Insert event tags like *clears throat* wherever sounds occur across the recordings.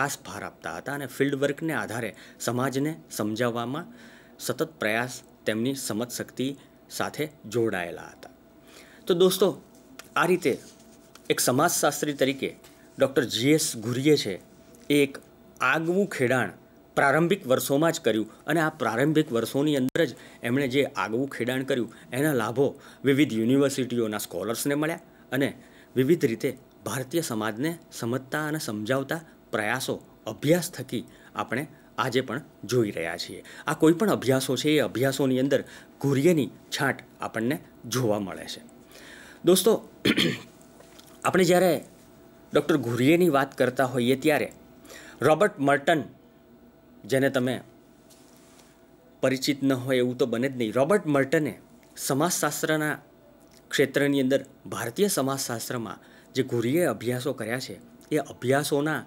ખાસ ભાર આપતા હતા અને ફિલ્ડ વર્કને આધારે સમાજને સમજાવવામાં સતત પ્રયાસ તેમની સમજ શક્તિ સાથે જોડાયેલા હતા તો દોસ્તો આ રીતે એક સમાજશાસ્ત્રી તરીકે ડૉક્ટર જીએસ ગુરીએ છે એ એક આગવું ખેડાણ પ્રારંભિક વર્ષોમાં જ કર્યું અને આ પ્રારંભિક વર્ષોની અંદર જ એમણે જે આગવું ખેડાણ કર્યું એના લાભો વિવિધ યુનિવર્સિટીઓના સ્કોલર્સને મળ્યા અને વિવિધ રીતે ભારતીય સમાજને સમજતા અને સમજાવતા પ્રયાસો અભ્યાસ થકી આપણે આજે પણ જોઈ રહ્યા છીએ આ કોઈ પણ અભ્યાસો છે એ અભ્યાસોની અંદર ઘુરિયેની છાંટ આપણને જોવા મળે છે દોસ્તો *clears throat* આપણે જ્યારે ડૉક્ટર ઘુરિયેની વાત કરતા હોઈએ ત્યારે રોબર્ટ મર્ટન જેને તમે પરિચિત ન હોય એવું તો બને જ નહીં રોબર્ટ મર્ટને સમાજશાસ્ત્રના ક્ષેત્રની અંદર ભારતીય સમાજશાસ્ત્રમાં જે ઘુરિયે અભ્યાસો કર્યા છે એ અભ્યાસોના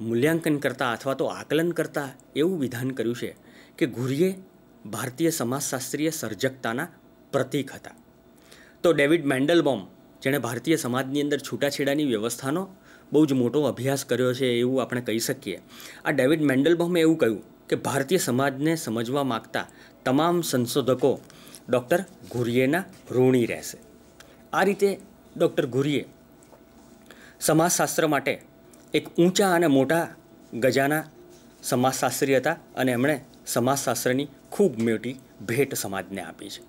મૂલ્યાંકન કરતા અથવા તો આકલન કરતાં એવું વિધાન કર્યું છે કે ઘુરીએ ભારતીય સમાજશાસ્ત્રીય સર્જકતાના પ્રતીક હતા તો ડેવિડ મેન્ડલબોમ જેણે ભારતીય સમાજની અંદર છૂટાછેડાની વ્યવસ્થાનો બહુ જ મોટો અભ્યાસ કર્યો છે એવું આપણે કહી શકીએ આ ડેવિડ મેન્ડલબોમે એવું કહ્યું કે ભારતીય સમાજને સમજવા માગતા તમામ સંશોધકો ડૉક્ટર ઘુરીએના ઋણી રહેશે આ રીતે ડૉક્ટર ઘુરીએ સમાજશાસ્ત્ર માટે એક ઊંચા અને મોટા ગજાના સમાજશાસ્ત્રી હતા અને એમણે સમાજશાસ્ત્રની ખૂબ મોટી ભેટ સમાજને આપી છે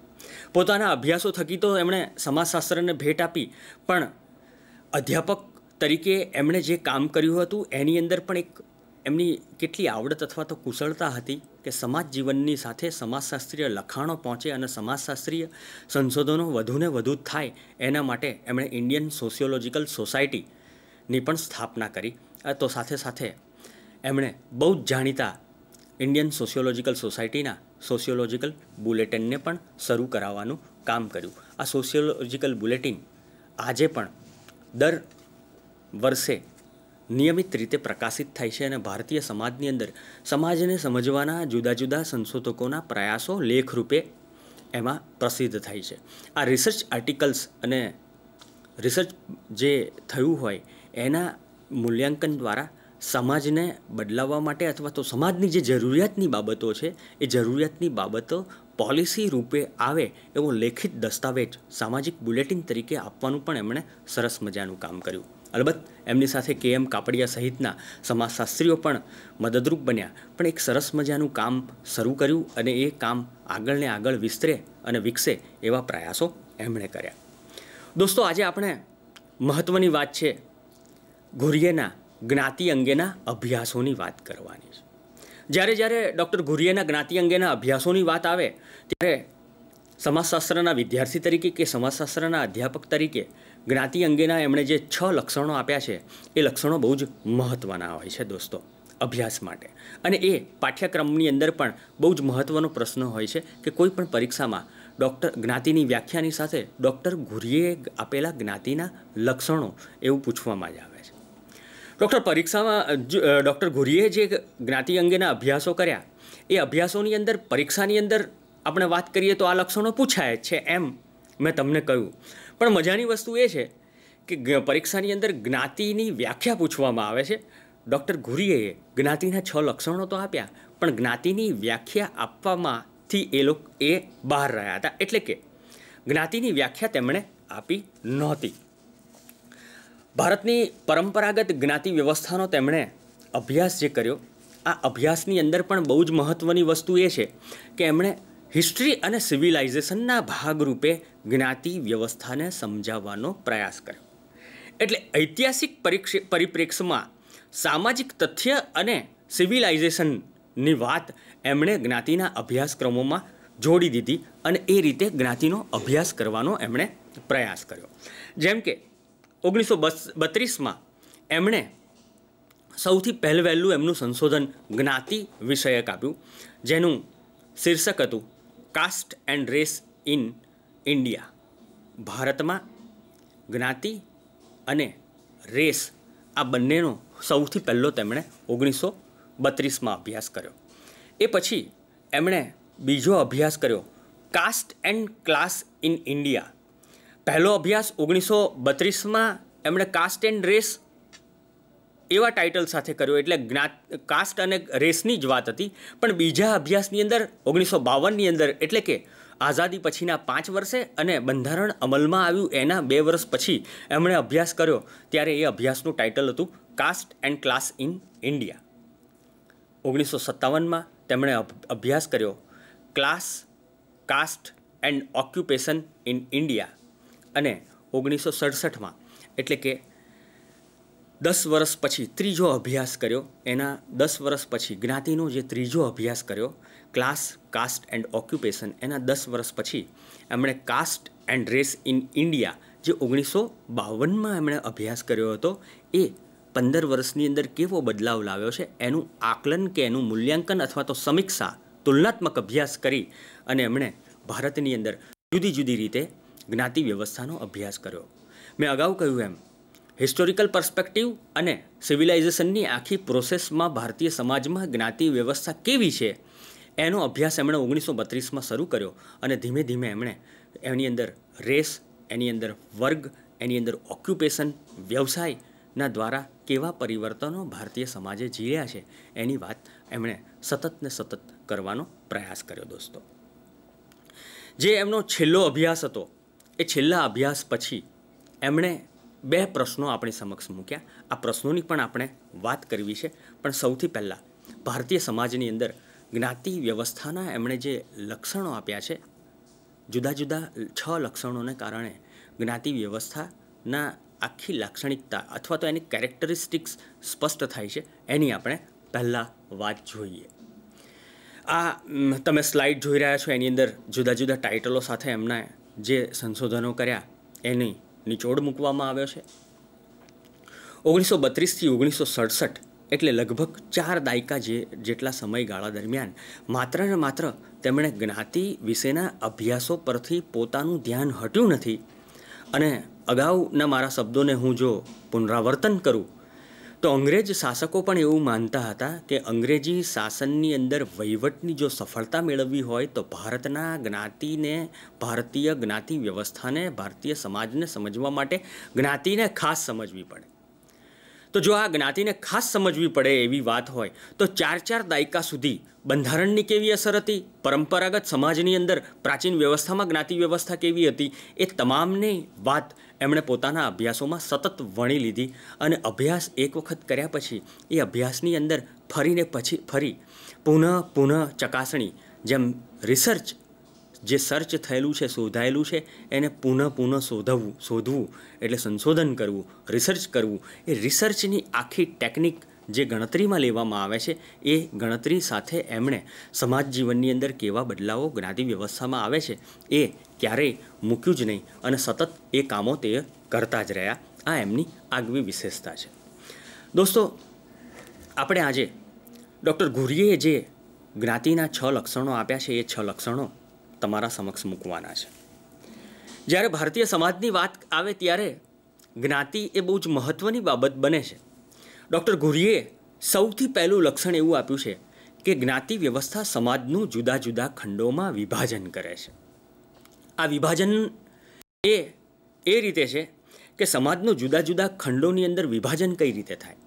પોતાના અભ્યાસો થકી તો એમણે સમાજશાસ્ત્રને ભેટ આપી પણ અધ્યાપક તરીકે એમણે જે કામ કર્યું હતું એની અંદર પણ એક એમની કેટલી આવડત અથવા તો કુશળતા હતી કે સમાજ જીવનની સાથે સમાજશાસ્ત્રીય લખાણો પહોંચે અને સમાજશાસ્ત્રીય સંશોધનો વધુને વધુ થાય એના માટે એમણે ઇન્ડિયન સોશિયોલોજિકલ સોસાયટી ની પણ સ્થાપના કરી તો સાથે સાથે એમણે બહુ જ જાણીતા ઇન્ડિયન સોશિયોલોજીકલ સોસાયટીના સોશિયોલોજિકલ બુલેટિનને પણ શરૂ કરાવવાનું કામ કર્યું આ સોશિયોલોજિકલ બુલેટિન આજે પણ દર વર્ષે નિયમિત રીતે પ્રકાશિત થાય છે અને ભારતીય સમાજની અંદર સમાજને સમજવાના જુદા જુદા સંશોધકોના પ્રયાસો લેખ રૂપે એમાં પ્રસિદ્ધ થાય છે આ રિસર્ચ આર્ટિકલ્સ અને રિસર્ચ જે થયું હોય એના મૂલ્યાંકન દ્વારા સમાજને બદલાવવા માટે અથવા તો સમાજની જે જરૂરિયાતની બાબતો છે એ જરૂરિયાતની બાબતો પોલિસી રૂપે આવે એવો લેખિત દસ્તાવેજ સામાજિક બુલેટિન તરીકે આપવાનું પણ એમણે સરસ મજાનું કામ કર્યું અલબત્ત એમની સાથે કે એમ કાપડિયા સહિતના સમાજશાસ્ત્રીઓ પણ મદદરૂપ બન્યા પણ એક સરસ મજાનું કામ શરૂ કર્યું અને એ કામ આગળને આગળ વિસ્તરે અને વિકસે એવા પ્રયાસો એમણે કર્યા દોસ્તો આજે આપણે મહત્ત્વની વાત છે ઘુરિયેના જ્ઞાતિ અંગેના અભ્યાસોની વાત કરવાની છે જ્યારે જ્યારે ડૉક્ટર ઘુરિયેના જ્ઞાતિ અંગેના અભ્યાસોની વાત આવે ત્યારે સમાજશાસ્ત્રના વિદ્યાર્થી તરીકે કે સમાજશાસ્ત્રના અધ્યાપક તરીકે જ્ઞાતિ અંગેના એમણે જે છ લક્ષણો આપ્યા છે એ લક્ષણો બહુ જ મહત્ત્વના હોય છે દોસ્તો અભ્યાસ માટે અને એ પાઠ્યક્રમની અંદર પણ બહુ જ મહત્ત્વનો પ્રશ્ન હોય છે કે કોઈ પણ પરીક્ષામાં ડૉક્ટર જ્ઞાતિની વ્યાખ્યાની સાથે ડૉક્ટર ઘુરિયે આપેલા જ્ઞાતિના લક્ષણો એવું પૂછવામાં જ આવે ડૉક્ટર પરીક્ષામાં ડૉક્ટર ઘોરીએ જે જ્ઞાતિ અંગેના અભ્યાસો કર્યા એ અભ્યાસોની અંદર પરીક્ષાની અંદર આપણે વાત કરીએ તો આ લક્ષણો પૂછાય છે એમ મેં તમને કહ્યું પણ મજાની વસ્તુ એ છે કે પરીક્ષાની અંદર જ્ઞાતિની વ્યાખ્યા પૂછવામાં આવે છે ડૉક્ટર ઘુરીએ જ્ઞાતિના છ લક્ષણો તો આપ્યા પણ જ્ઞાતિની વ્યાખ્યા આપવામાંથી એ લોકો એ બહાર રહ્યા હતા એટલે કે જ્ઞાતિની વ્યાખ્યા તેમણે આપી નહોતી ભારતની પરંપરાગત જ્ઞાતિ વ્યવસ્થાનો તેમણે અભ્યાસ જે કર્યો આ અભ્યાસની અંદર પણ બહુ જ મહત્ત્વની વસ્તુ એ છે કે એમણે હિસ્ટ્રી અને સિવિલાઇઝેશનના ભાગરૂપે જ્ઞાતિ વ્યવસ્થાને સમજાવવાનો પ્રયાસ કર્યો એટલે ઐતિહાસિક પરિપ્રેક્ષમાં સામાજિક તથ્ય અને સિવિલાઇઝેશનની વાત એમણે જ્ઞાતિના અભ્યાસક્રમોમાં જોડી દીધી અને એ રીતે જ્ઞાતિનો અભ્યાસ કરવાનો એમણે પ્રયાસ કર્યો જેમ કે ઓગણીસો બસ બત્રીસમાં એમણે સૌથી પહેલ વહેલું એમનું સંશોધન જ્ઞાતિ વિષયક આપ્યું જેનું શીર્ષક હતું caste and race in India ભારતમાં જ્ઞાતિ અને રેસ આ બંનેનો સૌથી પહેલો તેમણે ઓગણીસો બત્રીસમાં અભ્યાસ કર્યો એ પછી એમણે બીજો અભ્યાસ કર્યો caste and class in India પહેલો અભ્યાસ ઓગણીસો બત્રીસમાં એમણે કાસ્ટ એન્ડ રેસ એવા ટાઇટલ સાથે કર્યો એટલે જ્ઞાત કાસ્ટ અને રેસની જ વાત હતી પણ બીજા અભ્યાસની અંદર ઓગણીસો બાવનની અંદર એટલે કે આઝાદી પછીના પાંચ વર્ષે અને બંધારણ અમલમાં આવ્યું એના બે વર્ષ પછી એમણે અભ્યાસ કર્યો ત્યારે એ અભ્યાસનું ટાઇટલ હતું caste and class in India ઓગણીસો સત્તાવનમાં તેમણે અભ્યાસ કર્યો class caste and occupation in India અને ઓગણીસો સડસઠમાં એટલે કે દસ વર્ષ પછી ત્રીજો અભ્યાસ કર્યો એના દસ વર્ષ પછી જ્ઞાતિનો જે ત્રીજો અભ્યાસ કર્યો ક્લાસ કાસ્ટ એન્ડ ઓક્યુપેશન એના દસ વર્ષ પછી એમણે caste and race in India જે ઓગણીસો બાવનમાં એમણે અભ્યાસ કર્યો હતો એ પંદર વર્ષની અંદર કેવો બદલાવ લાવ્યો છે એનું આકલન કે એનું મૂલ્યાંકન અથવા તો સમીક્ષા તુલનાત્મક અભ્યાસ કરી અને એમણે ભારતની અંદર જુદી જુદી રીતે જ્ઞાતિ વ્યવસ્થાનો અભ્યાસ કર્યો મેં અગાઉ કહ્યું એમ હિસ્ટોરિકલ પર્સપેક્ટિવ અને સિવિલાઇઝેશનની આખી પ્રોસેસમાં ભારતીય સમાજમાં જ્ઞાતિ વ્યવસ્થા કેવી છે એનો અભ્યાસ એમણે ઓગણીસો બત્રીસમાં શરૂ કર્યો અને ધીમે ધીમે એમણે એની અંદર રેસ એની અંદર વર્ગ એની અંદર ઓક્યુપેશન વ્યવસાયના દ્વારા કેવા પરિવર્તનો ભારતીય સમાજે જીવ્યા છે એની વાત એમણે સતત ને સતત કરવાનો પ્રયાસ કર્યો દોસ્તો જે એમનો છેલ્લો અભ્યાસ હતો એ છેલ્લા અભ્યાસ પછી એમણે બે પ્રશ્નો આપણી સમક્ષ મૂક્યા આ પ્રશ્નોની પણ આપણે વાત કરવી છે પણ સૌથી પહેલાં ભારતીય સમાજની અંદર જ્ઞાતિ વ્યવસ્થાના એમણે જે લક્ષણો આપ્યા છે જુદા જુદા છ લક્ષણોને કારણે જ્ઞાતિ વ્યવસ્થાના આખી લાક્ષણિકતા અથવા તો એની કેરેક્ટરિસ્ટિક્સ સ્પષ્ટ થાય છે એની આપણે પહેલાં વાત જોઈએ આ તમે સ્લાઇડ જોઈ રહ્યા છો એની અંદર જુદા જુદા ટાઇટલો સાથે એમના જે સંશોધનો કર્યા એને નિચોડ મૂકવામાં આવ્યો છે ઓગણીસો બત્રીસથી ઓગણીસો સડસઠ એટલે લગભગ ચાર દાયકા જે જેટલા સમયગાળા દરમિયાન માત્ર ને માત્ર તેમણે જ્ઞાતિ વિશેના અભ્યાસો પરથી પોતાનું ધ્યાન હટ્યું નથી અને અગાઉના મારા શબ્દોને હું જો પુનરાવર્તન કરું તો અંગ્રેજ શાસકો પણ એવું માનતા હતા કે અંગ્રેજી શાસનની અંદર વહીવટની જો સફળતા મેળવવી હોય તો ભારતના જ્ઞાતિને ભારતીય જ્ઞાતિ વ્યવસ્થાને ભારતીય સમાજને સમજવા માટે જ્ઞાતિને ખાસ સમજવી પડે તો જો આ જ્ઞાતિને ખાસ સમજવી પડે એવી વાત હોય તો ચાર ચાર દાયકા સુધી બંધારણની કેવી અસર હતી પરંપરાગત સમાજની અંદર પ્રાચીન વ્યવસ્થામાં જ્ઞાતિ વ્યવસ્થા કેવી હતી એ તમામની વાત એમણે પોતાના અભ્યાસોમાં સતત વણી લીધી અને અભ્યાસ એક વખત કર્યા પછી એ અભ્યાસની અંદર ફરીને પછી ફરી પુનઃ પુનઃ ચકાસણી જેમ રિસર્ચ જે સર્ચ થયેલું છે શોધાયેલું છે એને પુનઃ પુનઃ શોધવું શોધવું એટલે સંશોધન કરવું રિસર્ચ કરવું એ રિસર્ચની આખી ટેકનિક જે ગણતરીમાં લેવામાં આવે છે એ ગણતરી સાથે એમણે સમાજ જીવનની અંદર કેવા બદલાવો જ્ઞાતિ વ્યવસ્થામાં આવે છે એ ક્યારેય મૂક્યું જ નહીં અને સતત એ કામો તે કરતા જ રહ્યા આ એમની આગવી વિશેષતા છે દોસ્તો આપણે આજે ડૉક્ટર ઘુરીએ જે જ્ઞાતિના છ લક્ષણો આપ્યા છે એ છ લક્ષણો તમારા સમક્ષ મૂકવાના છે જ્યારે ભારતીય સમાજની વાત આવે ત્યારે જ્ઞાતિ એ બહુ જ મહત્ત્વની બાબત બને છે ડૉક્ટર ઘુરીએ સૌથી પહેલું લક્ષણ એવું આપ્યું છે કે જ્ઞાતિ વ્યવસ્થા સમાજનું જુદા જુદા ખંડોમાં વિભાજન કરે છે આ વિભાજન એ એ રીતે છે કે સમાજનું જુદા જુદા ખંડોની અંદર વિભાજન કઈ રીતે થાય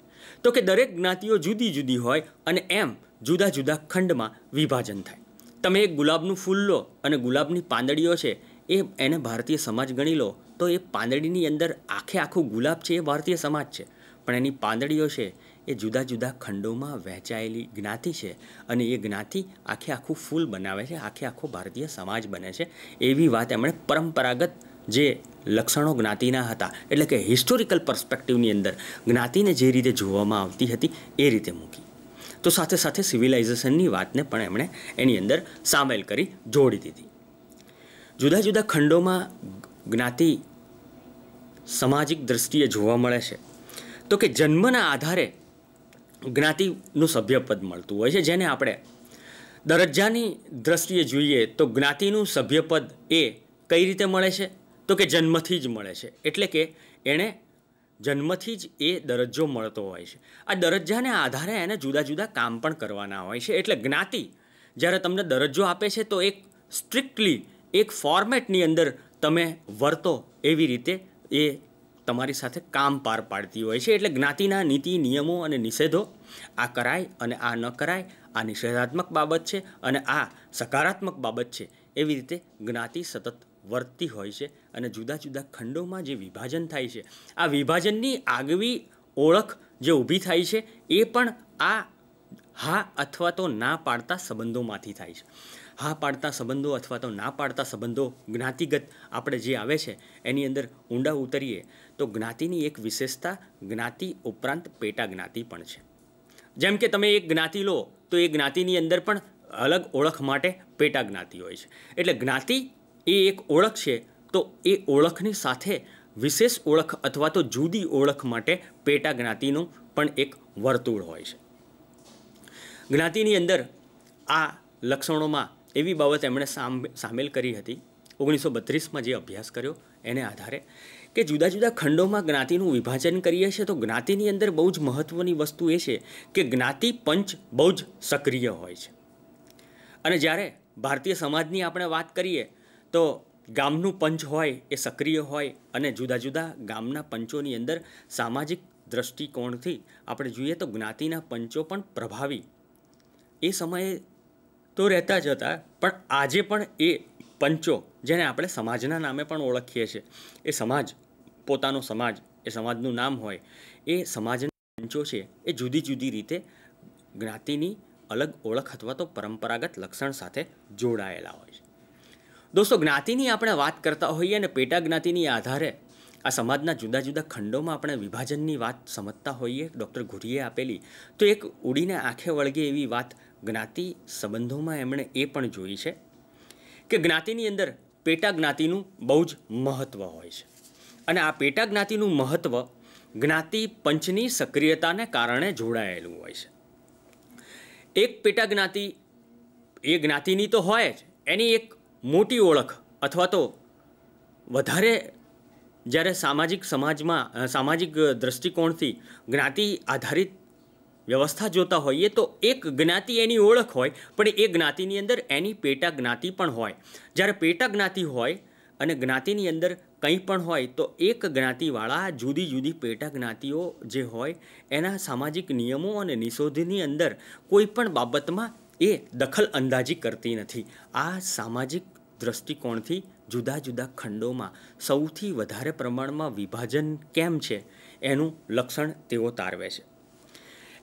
તો કે દરેક જ્ઞાતિઓ જુદી જુદી હોય અને એમ જુદા જુદા ખંડમાં વિભાજન થાય તમે એક ગુલાબનું ફૂલ લો અને ગુલાબની પાંદડીઓ છે એ એને ભારતીય સમાજ ગણી લો તો એ પાંદડીની અંદર આખે આખું ગુલાબ છે એ ભારતીય સમાજ છે પણ એની પાંદડીઓ છે એ જુદા જુદા ખંડોમાં વહેંચાયેલી જ્ઞાતિ છે અને એ જ્ઞાતિ આખે આખું ફૂલ બનાવે છે આખે આખો ભારતીય સમાજ બને છે એવી વાત એમણે પરંપરાગત જે લક્ષણો જ્ઞાતિના હતા એટલે કે હિસ્ટોરિકલ પર્સપેક્ટિવની અંદર જ્ઞાતિને જે રીતે જોવામાં આવતી હતી એ રીતે મૂકી તો સાથે સાથે સિવિલાઇઝેશનની વાતને પણ એમણે એની અંદર સામેલ કરી જોડી દીધી જુદા જુદા ખંડોમાં જ્ઞાતિ સામાજિક દ્રષ્ટિએ જોવા મળે છે તો કે જન્મના આધારે જ્ઞાતિનું સભ્યપદ મળતું હોય છે જેને આપણે દરજ્જાની દ્રષ્ટિએ જોઈએ તો જ્ઞાતિનું સભ્યપદ એ કઈ રીતે મળે છે તો કે જન્મથી જ મળે છે એટલે કે એણે જન્મથી જ એ દરજ્જો મળતો હોય છે આ દરજ્જાને આધારે એને જુદા જુદા કામ પણ કરવાના હોય છે એટલે જ્ઞાતિ જ્યારે તમને દરજ્જો આપે છે તો એક સ્ટ્રિક્ટલી એક ફોર્મેટની અંદર તમે વર્તો એવી રીતે એ તમારી સાથે કામ પાર પાડતી હોય છે એટલે જ્ઞાતિના નીતિ નિયમો અને નિષેધો આ કરાય અને આ ન કરાય આ નિષેધાત્મક બાબત છે અને આ સકારાત્મક બાબત છે એવી રીતે જ્ઞાતિ સતત વર્તતી હોય છે અને જુદા જુદા ખંડોમાં જે વિભાજન થાય છે આ વિભાજનની આગવી ઓળખ જે ઊભી થાય છે એ પણ આ હા અથવા તો ના પાડતા સંબંધોમાંથી થાય છે હા પાડતા સંબંધો અથવા તો ના પાડતા સંબંધો જ્ઞાતિગત આપણે જે આવે છે એની અંદર ઊંડા ઉતરીએ તો જ્ઞાતિની એક વિશેષતા જ્ઞાતિ ઉપરાંત પેટા જ્ઞાતિ પણ છે જેમ કે તમે એક જ્ઞાતિ લો તો એ જ્ઞાતિની અંદર પણ અલગ ઓળખ માટે પેટા જ્ઞાતિ હોય છે એટલે જ્ઞાતિ એ એક ઓળખ છે તો એ ઓળખની સાથે વિશેષ ઓળખ અથવા તો જુદી ઓળખ માટે પેટા જ્ઞાતિનું પણ એક વર્તુળ હોય છે જ્ઞાતિની અંદર આ લક્ષણોમાં એવી બાબત એમણે સામેલ કરી હતી ઓગણીસો બત્રીસમાં જે અભ્યાસ કર્યો એને આધારે કે જુદા જુદા ખંડોમાં જ્ઞાતિનું વિભાજન કરીએ છીએ તો જ્ઞાતિની અંદર બહુ જ મહત્ત્વની વસ્તુ એ છે કે જ્ઞાતિ પંચ બહુ જ સક્રિય હોય છે અને જ્યારે ભારતીય સમાજની આપણે વાત કરીએ તો ગામનું પંચ હોય એ સક્રિય હોય અને જુદા જુદા ગામના પંચોની અંદર સામાજિક દ્રષ્ટિકોણથી આપણે જોઈએ તો જ્ઞાતિના પંચો પણ પ્રભાવી એ સમયે તો રહેતા જ હતા પણ આજે પણ એ પંચો જેને આપણે સમાજના નામે પણ ઓળખીએ છીએ એ સમાજ પોતાનો સમાજ એ સમાજનું નામ હોય એ સમાજના પંચો છે એ જુદી જુદી રીતે જ્ઞાતિની અલગ ઓળખ અથવા તો પરંપરાગત લક્ષણ સાથે જોડાયેલા હોય છે દોસ્તો જ્ઞાતિની આપણે વાત કરતા હોઈએ અને પેટા જ્ઞાતિની આધારે આ સમાજના જુદા જુદા ખંડોમાં આપણે વિભાજનની વાત સમજતા હોઈએ ડૉક્ટર ઘુરીએ આપેલી તો એક ઉડીને આંખે વળગે એવી વાત જ્ઞાતિ સંબંધોમાં એમણે એ પણ જોઈ છે કે જ્ઞાતિની અંદર પેટા જ્ઞાતિનું બહુ જ મહત્ત્વ હોય છે અને આ પેટા જ્ઞાતિનું મહત્ત્વ જ્ઞાતિ પંચની સક્રિયતાને કારણે જોડાયેલું હોય છે એક પેટા જ્ઞાતિ એ જ્ઞાતિની તો હોય જ એની એક મોટી ઓળખ અથવા તો વધારે જ્યારે સામાજિક સમાજમાં સામાજિક દ્રષ્ટિકોણથી જ્ઞાતિ આધારિત વ્યવસ્થા જોતા હોઈએ તો એક જ્ઞાતિ એની ઓળખ હોય પણ એ જ્ઞાતિની અંદર એની પેટા જ્ઞાતિ પણ હોય જ્યારે પેટા જ્ઞાતિ હોય અને જ્ઞાતિની અંદર કંઈ પણ હોય તો એક જ્ઞાતિવાળા જુદી જુદી પેટા જ્ઞાતિઓ જે હોય એના સામાજિક નિયમો અને નિષોધની અંદર કોઈ પણ બાબતમાં એ દખલ અંદાજી કરતી નથી આ સામાજિક દ્રષ્ટિકોણથી જુદા જુદા ખંડોમાં સૌથી વધારે પ્રમાણમાં વિભાજન કેમ છે એનું લક્ષણ તેઓ તારવે છે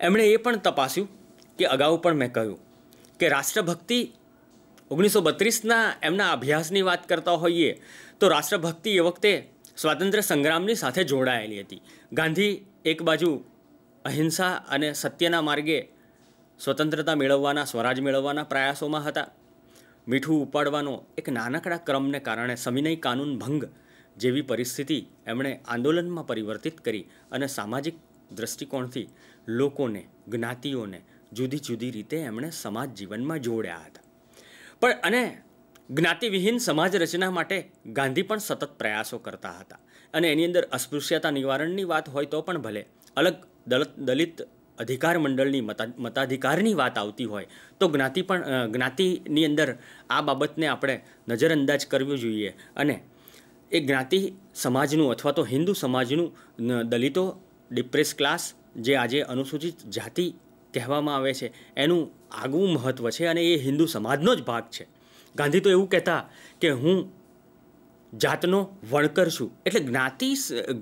એમણે એ પણ તપાસ્યું કે અગાઉ પણ મેં કહ્યું કે રાષ્ટ્રભક્તિ ઓગણીસો બત્રીસના એમના અભ્યાસની વાત કરતા હોઈએ તો રાષ્ટ્રભક્તિ એ વખતે સ્વાતંત્ર્ય સંગ્રામની સાથે જોડાયેલી હતી ગાંધી એક બાજુ અહિંસા અને સત્યના માર્ગે સ્વતંત્રતા મેળવવાના સ્વરાજ મેળવવાના પ્રયાસોમાં હતા મીઠું ઉપાડવાનો એક નાનકડા ક્રમને કારણે સમિનય કાનૂન ભંગ જેવી પરિસ્થિતિ એમણે આંદોલનમાં પરિવર્તિત કરી અને સામાજિક દૃષ્ટિકોણથી લોકોને જ્ઞાતિઓને જુદી જુદી રીતે એમણે સમાજ જીવનમાં જોડ્યા હતા પણ અને જ્ઞાતિવિહીન સમાજ રચના માટે ગાંધી પણ સતત પ્રયાસો કરતા હતા અને એની અંદર અસ્પૃશ્યતા નિવારણની વાત હોય તો પણ ભલે અલગ દલિત દલિત અધિકાર મંડળની મતા મતાધિકારની વાત આવતી હોય તો જ્ઞાતિ પણ જ્ઞાતિની અંદર આ બાબતને આપણે નજરઅંદાજ કરવી જોઈએ અને એ જ્ઞાતિ સમાજનું અથવા તો હિન્દુ સમાજનું દલિતો ડિપ્રેસ ક્લાસ જે આજે અનુસૂચિત જાતિ કહેવામાં આવે છે એનું આગવું મહત્ત્વ છે અને એ હિન્દુ સમાજનો જ ભાગ છે ગાંધી તો એવું કહેતા કે હું જાતનો વણકર છું એટલે જ્ઞાતિ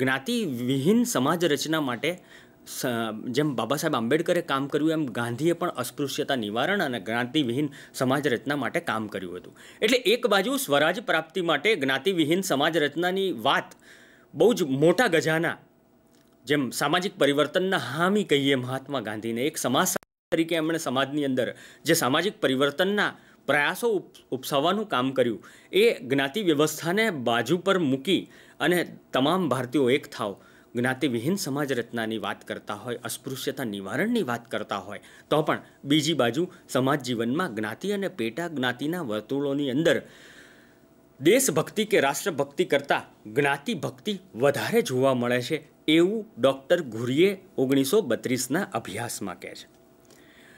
જ્ઞાતિ વિહીન સમાજ રચના માટે જેમ બાબા સાહેબ આંબેડકરે કામ કર્યું એમ ગાંધીએ પણ અસ્પૃશ્યતા નિવારણ અને જ્ઞાતિવિહીન સમાજ રચના માટે કામ કર્યું હતું એટલે એક બાજુ સ્વરાજ પ્રાપ્તિ માટે જ્ઞાતિવિહીન સમાજ રચનાની વાત બહુ જ મોટા ગજાના જેમ સામાજિક પરિવર્તનના હામી કહીએ મહાત્મા ગાંધીને એક સમાજ તરીકે એમણે સમાજની અંદર જે સામાજિક પરિવર્તનના પ્રયાસો ઉપસાવવાનું કામ કર્યું એ જ્ઞાતિ વ્યવસ્થાને બાજુ પર મૂકી અને તમામ ભારતીયો એક થાવ જ્ઞાતિવિહીન સમાજ રચનાની વાત કરતા હોય અસ્પૃશ્યતા નિવારણની વાત કરતા હોય તો પણ બીજી બાજુ સમાજ જીવનમાં જ્ઞાતિ અને પેટા જ્ઞાતિના વર્તુળોની અંદર દેશભક્તિ કે રાષ્ટ્રભક્તિ કરતાં જ્ઞાતિ ભક્તિ વધારે જોવા મળે છે એવું ડૉક્ટર ઘુરીએ ઓગણીસો બત્રીસના અભ્યાસમાં કહે છે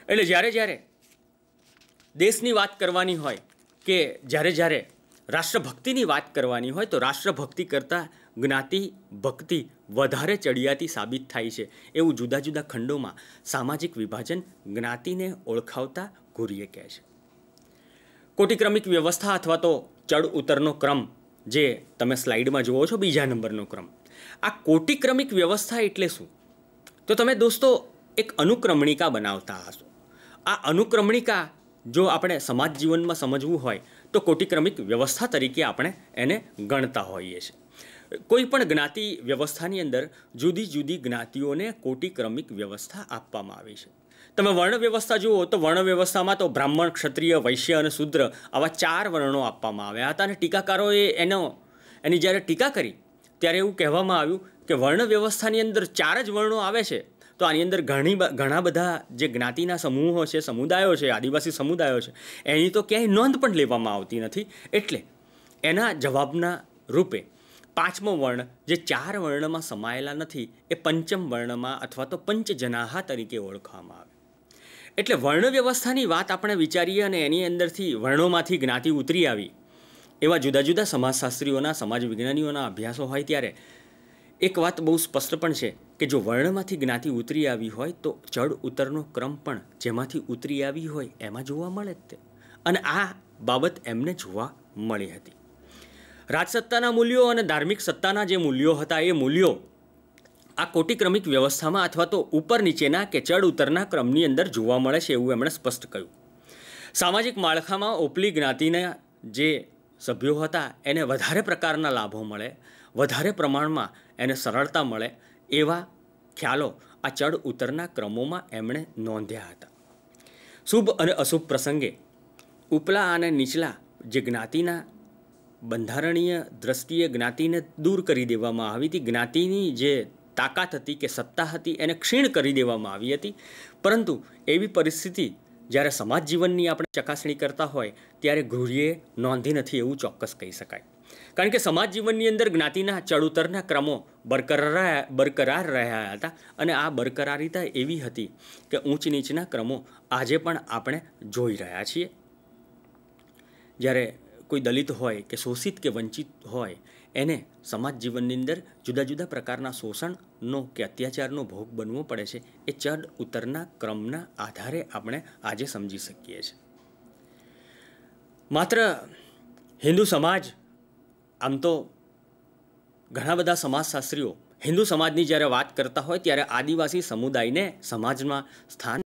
એટલે જ્યારે જ્યારે દેશની વાત કરવાની હોય કે જ્યારે જ્યારે રાષ્ટ્રભક્તિની વાત કરવાની હોય તો રાષ્ટ્રભક્તિ કરતાં જ્ઞાતિ ભક્તિ વધારે ચડિયાતી સાબિત થાય છે એવું જુદા જુદા ખંડોમાં સામાજિક વિભાજન જ્ઞાતિને ઓળખાવતા ઘુરીએ કહે છે કોટિક્રમિક વ્યવસ્થા અથવા તો ચડ ઉતરનો ક્રમ જે તમે સ્લાઇડમાં જુઓ છો બીજા નંબરનો ક્રમ આ કોટિક્રમિક વ્યવસ્થા એટલે શું તો તમે દોસ્તો એક અનુક્રમણિકા બનાવતા હશો આ અનુક્રમણિકા જો આપણે સમાજ જીવનમાં સમજવું હોય તો કોટિક્રમિક વ્યવસ્થા તરીકે આપણે એને ગણતા હોઈએ છીએ કોઈપણ જ્ઞાતિ વ્યવસ્થાની અંદર જુદી જુદી જ્ઞાતિઓને કોટિક્રમિક વ્યવસ્થા આપવામાં આવી છે તમે વર્ણ વ્યવસ્થા જુઓ તો વર્ણ વ્યવસ્થામાં તો બ્રાહ્મણ ક્ષત્રિય વૈશ્ય અને શુદ્ર આવા ચાર વર્ણો આપવામાં આવ્યા હતા અને ટીકાકારોએ એનો એની જ્યારે ટીકા કરી ત્યારે એવું કહેવામાં આવ્યું કે વર્ણ વ્યવસ્થાની અંદર ચાર જ વર્ણો આવે છે તો આની અંદર ઘણી ઘણા બધા જે જ્ઞાતિના સમૂહો છે સમુદાયો છે આદિવાસી સમુદાયો છે એની તો ક્યાંય નોંધ પણ લેવામાં આવતી નથી એટલે એના જવાબના રૂપે પાંચમો વર્ણ જે ચાર વર્ણમાં સમાયેલા નથી એ પંચમ વર્ણમાં અથવા તો પંચજનાહા તરીકે ઓળખવામાં આવે એટલે વર્ણ વ્યવસ્થાની વાત આપણે વિચારીએ અને એની અંદરથી વર્ણોમાંથી જ્ઞાતિ ઉતરી આવી એવા જુદા જુદા સમાજશાસ્ત્રીઓના સમાજ વિજ્ઞાનીઓના અભ્યાસો હોય ત્યારે એક વાત બહુ સ્પષ્ટ પણ છે કે જો વર્ણમાંથી જ્ઞાતિ ઉતરી આવી હોય તો ચડ ઉતરનો ક્રમ પણ જેમાંથી ઉતરી આવી હોય એમાં જોવા મળે જ તે અને આ બાબત એમને જોવા મળી હતી રાજસત્તાના મૂલ્યો અને ધાર્મિક સત્તાના જે મૂલ્યો હતા એ મૂલ્યો આ કોટિક્રમિક વ્યવસ્થામાં અથવા તો ઉપર નીચેના કે ચડ ઉતરના ક્રમની અંદર જોવા મળે છે એવું એમણે સ્પષ્ટ કહ્યું સામાજિક માળખામાં ઓપલી જ્ઞાતિના જે સભ્યો હતા એને વધારે પ્રકારના લાભો મળે વધારે પ્રમાણમાં એને સરળતા મળે એવા ખ્યાલો આ ચડ ઉતરના ક્રમોમાં એમણે નોંધ્યા હતા શુભ અને અશુભ પ્રસંગે ઉપલા અને નીચલા જે જ્ઞાતિના બંધારણીય દ્રષ્ટિએ જ્ઞાતિને દૂર કરી દેવામાં આવી હતી જ્ઞાતિની જે તાકાત હતી કે સત્તા હતી એને ક્ષીણ કરી દેવામાં આવી હતી પરંતુ એવી પરિસ્થિતિ જ્યારે સમાજ જીવનની આપણે ચકાસણી કરતા હોય ત્યારે ગૃહ્યએ નોંધી નથી એવું ચોક્કસ કહી શકાય કારણ કે સમાજ જીવનની અંદર જ્ઞાતિના ચડુતરના ક્રમો બરકરાર બરકરાર રહ્યા હતા અને આ બરકરારીતા એવી હતી કે ઊંચ નીચના ક્રમો આજે પણ આપણે જોઈ રહ્યા છીએ જ્યારે કોઈ દલિત હોય કે શોષિત કે વંચિત હોય એને સમાજ જીવનની અંદર જુદા જુદા પ્રકારના શોષણનો કે અત્યાચારનો ભોગ બનવો પડે છે એ ચડ ઉતરના ક્રમના આધારે આપણે આજે સમજી શકીએ છીએ માત્ર હિન્દુ સમાજ આમ તો ઘણા બધા સમાજશાસ્ત્રીઓ હિન્દુ સમાજની જ્યારે વાત કરતા હોય ત્યારે આદિવાસી સમુદાયને સમાજમાં સ્થાન